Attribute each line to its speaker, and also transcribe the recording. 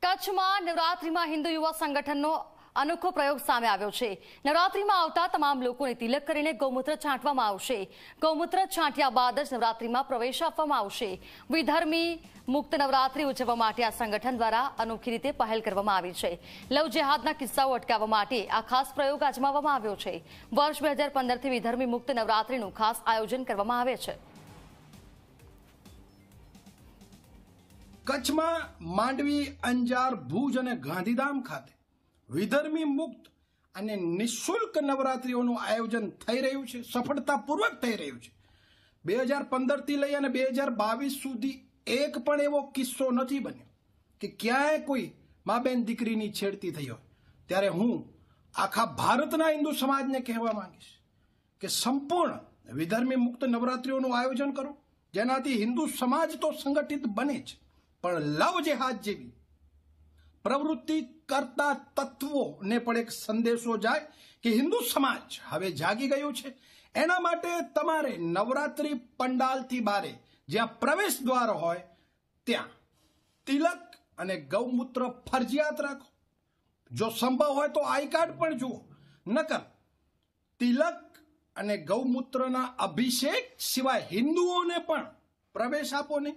Speaker 1: કચ્છમાં નવરાત્રિમાં હિન્દુ યુવા સંગઠનનો અનોખો પ્રયોગ સામે આવ્યો છે નવરાત્રિમાં આવતા તમામ લોકોને તિલક કરીને ગૌમૂત્ર છાંટવામાં આવશે ગૌમૂત્ર છાંટ્યા બાદ જ નવરાત્રિમાં પ્રવેશ આપવામાં આવશે વિધર્મી મુક્ત નવરાત્રી ઉજવવા માટે આ સંગઠન દ્વારા અનોખી રીતે પહેલ કરવામાં આવી છે લવ જેહાદના કિસ્સાઓ અટકાવવા માટે આ ખાસ પ્રયોગ આજમાવવામાં આવ્યો છે વર્ષ બે હજાર પંદરથી વિધર્મી મુક્ત નવરાત્રિનું ખાસ આયોજન કરવામાં આવે છે
Speaker 2: કચ્છમાં માંડવી અંજાર ભુજ અને ગાંધીધામ ખાતે વિધર્મી મુક્ત અને નિઃશુલ્ક નવરાત્રીઓનું આયોજન થઈ રહ્યું છે સફળતાપૂર્વક થઈ રહ્યું છે બે હજાર પંદરથી લઈ અને બે હજાર બાવીસ સુધી એક પણ એવો કિસ્સો નથી બન્યો કે ક્યાંય કોઈ મા બેન દીકરીની છેડતી થઈ હોય ત્યારે હું આખા ભારતના હિન્દુ સમાજને કહેવા માંગીશ કે સંપૂર્ણ વિધર્મી મુક્ત નવરાત્રીઓનું આયોજન કરો જેનાથી હિન્દુ સમાજ તો સંગઠિત બને છે પણ લવ જેહાદ જેવી પ્રવૃત્તિ કરતા તત્વોને પણ એક સંદેશો જાય કે હિન્દુ સમાજ હવે જાગી ગયું છે એના માટે તમારે નવરાત્રી પંડાલથી બારે જ્યાં પ્રવેશ દ્વાર હોય ત્યાં તિલક અને ગૌમૂત્ર ફરજિયાત રાખો જો સંભવ હોય તો આઈ કાર્ડ પણ જુઓ નકર તિલક અને ગૌમૂત્રના અભિષેક સિવાય હિન્દુઓને પણ પ્રવેશ આપો નહીં